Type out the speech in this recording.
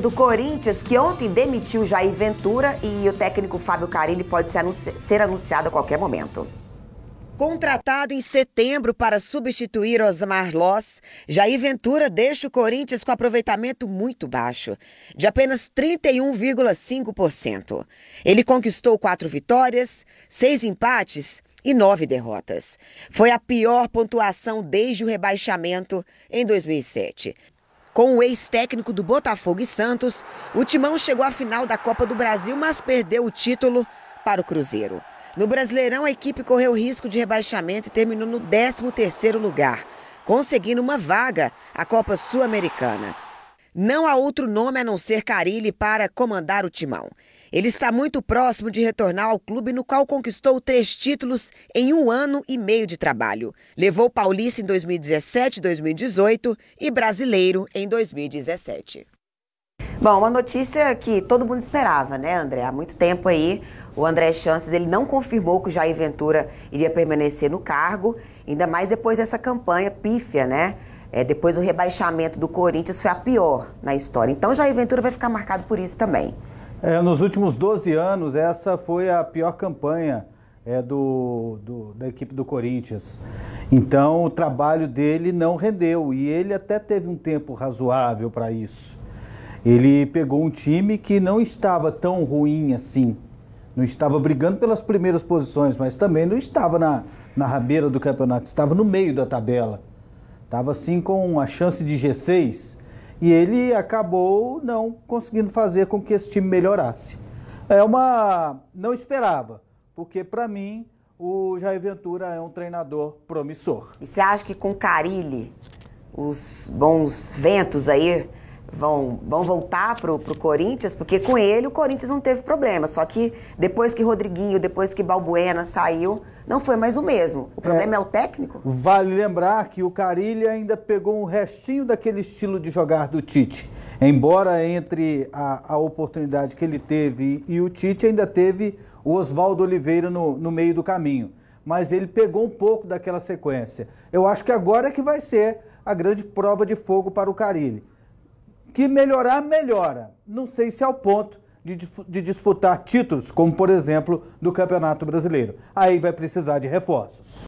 do Corinthians, que ontem demitiu Jair Ventura e o técnico Fábio Carilli pode ser, anunci ser anunciado a qualquer momento. Contratado em setembro para substituir Osmar Loss, Jair Ventura deixa o Corinthians com aproveitamento muito baixo, de apenas 31,5%. Ele conquistou quatro vitórias, seis empates e nove derrotas. Foi a pior pontuação desde o rebaixamento em 2007. Com o ex-técnico do Botafogo e Santos, o Timão chegou à final da Copa do Brasil, mas perdeu o título para o Cruzeiro. No Brasileirão, a equipe correu risco de rebaixamento e terminou no 13º lugar, conseguindo uma vaga à Copa Sul-Americana. Não há outro nome a não ser Carilli para comandar o Timão. Ele está muito próximo de retornar ao clube no qual conquistou três títulos em um ano e meio de trabalho. Levou Paulista em 2017 2018 e Brasileiro em 2017. Bom, uma notícia que todo mundo esperava, né, André? Há muito tempo aí, o André Chances ele não confirmou que o Jair Ventura iria permanecer no cargo, ainda mais depois dessa campanha pífia, né? É, depois do rebaixamento do Corinthians foi a pior na história. Então, Jair Ventura vai ficar marcado por isso também. É, nos últimos 12 anos, essa foi a pior campanha é, do, do, da equipe do Corinthians. Então, o trabalho dele não rendeu e ele até teve um tempo razoável para isso. Ele pegou um time que não estava tão ruim assim. Não estava brigando pelas primeiras posições, mas também não estava na, na rabeira do campeonato, estava no meio da tabela. Estava assim com a chance de G6 e ele acabou não conseguindo fazer com que esse time melhorasse. É uma. Não esperava, porque para mim o Jair Ventura é um treinador promissor. E você acha que com Carilli, os bons ventos aí vão, vão voltar pro, pro Corinthians, porque com ele o Corinthians não teve problema. Só que depois que Rodriguinho, depois que Balbuena saiu, não foi mais o mesmo. O problema é, é o técnico? Vale lembrar que o Carilli ainda pegou um restinho daquele estilo de jogar do Tite. Embora entre a, a oportunidade que ele teve e o Tite, ainda teve o Oswaldo Oliveira no, no meio do caminho. Mas ele pegou um pouco daquela sequência. Eu acho que agora é que vai ser a grande prova de fogo para o Carilli que melhorar, melhora. Não sei se é o ponto de, de disputar títulos, como por exemplo do Campeonato Brasileiro. Aí vai precisar de reforços.